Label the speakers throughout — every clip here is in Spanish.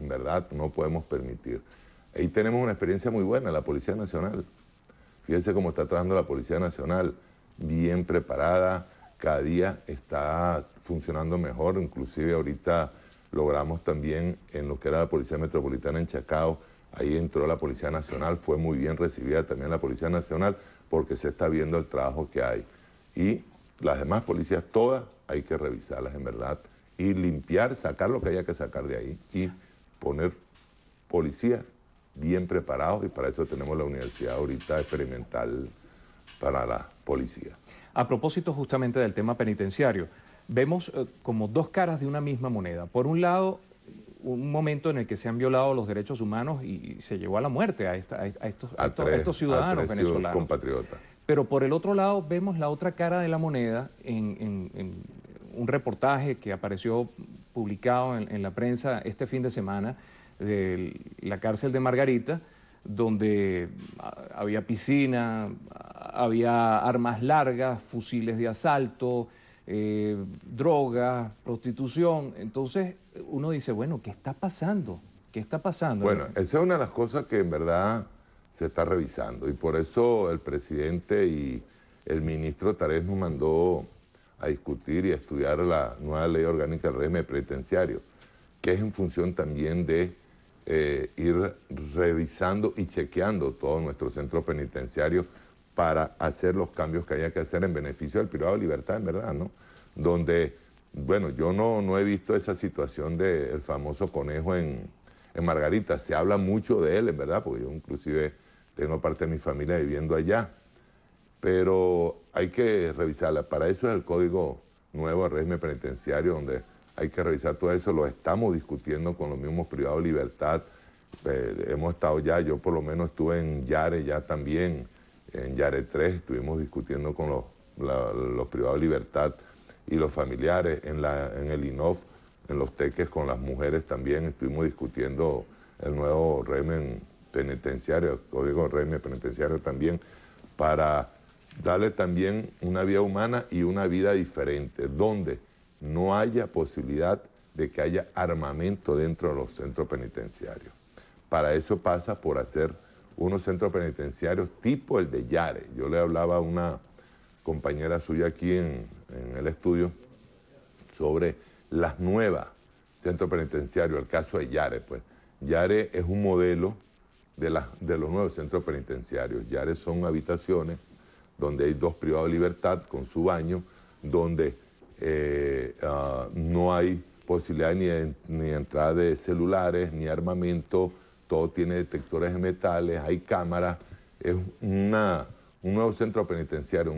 Speaker 1: En verdad, no podemos permitir. Ahí tenemos una experiencia muy buena, la Policía Nacional. Fíjense cómo está trabajando la Policía Nacional, bien preparada, cada día está funcionando mejor, inclusive ahorita logramos también en lo que era la Policía Metropolitana en Chacao, ahí entró la Policía Nacional, fue muy bien recibida también la Policía Nacional, porque se está viendo el trabajo que hay. Y las demás policías, todas, hay que revisarlas en verdad y limpiar, sacar lo que haya que sacar de ahí y poner policías bien preparados y para eso tenemos la universidad ahorita experimental para la policía.
Speaker 2: A propósito justamente del tema penitenciario, vemos eh, como dos caras de una misma moneda. Por un lado, un momento en el que se han violado los derechos humanos y se llevó a la muerte a, estos, estos, ciudadanos venezolanos.
Speaker 1: Compatriotas.
Speaker 2: Pero por el otro lado vemos la otra cara de la moneda en un reportaje que apareció publicado en, la prensa este fin de semana de la cárcel de Margarita, donde ah, había piscina, había armas largas, fusiles de asalto, eh, drogas, prostitución. Entonces uno dice, bueno, ¿qué está pasando? ¿Qué está pasando? Bueno,
Speaker 1: esa es una de las cosas que en verdad se está revisando y por eso el presidente y el ministro Tarés nos mandó a discutir y estudiar la nueva ley orgánica del régimen penitenciario, que es en función también de eh, ir revisando y chequeando todos nuestros centros penitenciarios para hacer los cambios que haya que hacer en beneficio del privado de libertad, en verdad, ¿no? Donde, bueno, yo no, no he visto esa situación del famoso conejo en, en Margarita. Se habla mucho de él, en verdad, porque yo inclusive tengo parte de mi familia viviendo allá pero hay que revisarla. Para eso es el código nuevo régimen penitenciario, donde hay que revisar todo eso. Lo estamos discutiendo con los mismos privados de libertad. Eh, hemos estado ya, yo por lo menos estuve en Yare ya también, en Yare 3, estuvimos discutiendo con los, los privados de libertad y los familiares, en, la, en el INOF, en los teques con las mujeres también, estuvimos discutiendo el nuevo régimen penitenciario, el código régimen penitenciario también, para Darle también una vida humana y una vida diferente, donde no haya posibilidad de que haya armamento dentro de los centros penitenciarios. Para eso pasa por hacer unos centros penitenciarios tipo el de Yare. Yo le hablaba a una compañera suya aquí en, el estudio sobre las nuevas centros penitenciarios, el caso de Yare. Pues Yare es un modelo de, de los nuevos centros penitenciarios. Yare son habitaciones donde hay dos privados de libertad con su baño, donde eh, ah, no hay posibilidad ni de, entrada de celulares, ni armamento, todo tiene detectores de metales, hay cámaras, es una, un nuevo centro penitenciario,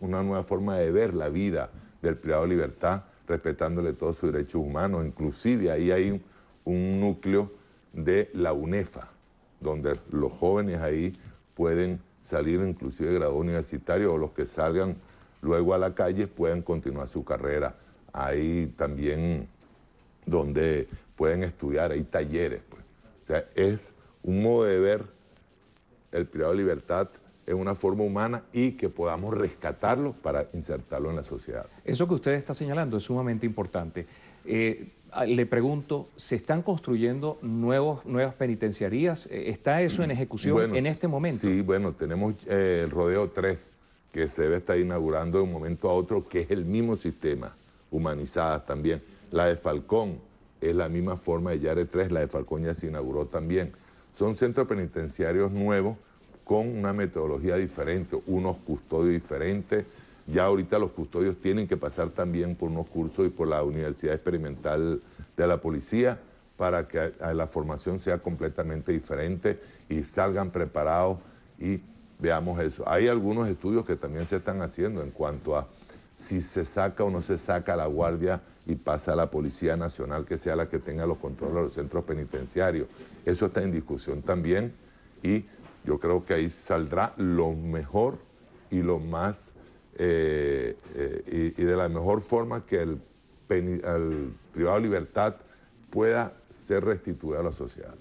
Speaker 1: una nueva forma de ver la vida del privado de libertad, respetándole todos sus derechos humanos, inclusive ahí hay un núcleo de la UNEFA, donde los jóvenes ahí pueden salir inclusive de grado universitario o los que salgan luego a la calle pueden continuar su carrera. ...ahí también donde pueden estudiar, hay talleres. Pues. O sea, es un modo de ver el privado de libertad ...en una forma humana y que podamos rescatarlo para insertarlo en la sociedad.
Speaker 2: Eso que usted está señalando es sumamente importante. Eh, le pregunto, ¿se están construyendo nuevos, nuevas penitenciarías? Eh, ¿Está eso en ejecución en este momento? Sí,
Speaker 1: bueno, tenemos eh, el Rodeo 3, que se debe estar inaugurando de un momento a otro, que es el mismo sistema, humanizadas también. La de Falcón es la misma forma de Yare 3, la de Falcón ya se inauguró también. Son centros penitenciarios nuevos con una metodología diferente, unos custodios diferentes, ya ahorita los custodios tienen que pasar también por unos cursos y por la Universidad Experimental de la Policía para que la formación sea completamente diferente y salgan preparados y veamos eso. Hay algunos estudios que también se están haciendo en cuanto a si se saca o no se saca la guardia y pasa a la Policía Nacional, que sea la que tenga los controles de los centros penitenciarios. Eso está en discusión también y yo creo que ahí saldrá lo mejor y lo más eh, eh, y, de la mejor forma que el, privado de libertad pueda ser restituido a la sociedad.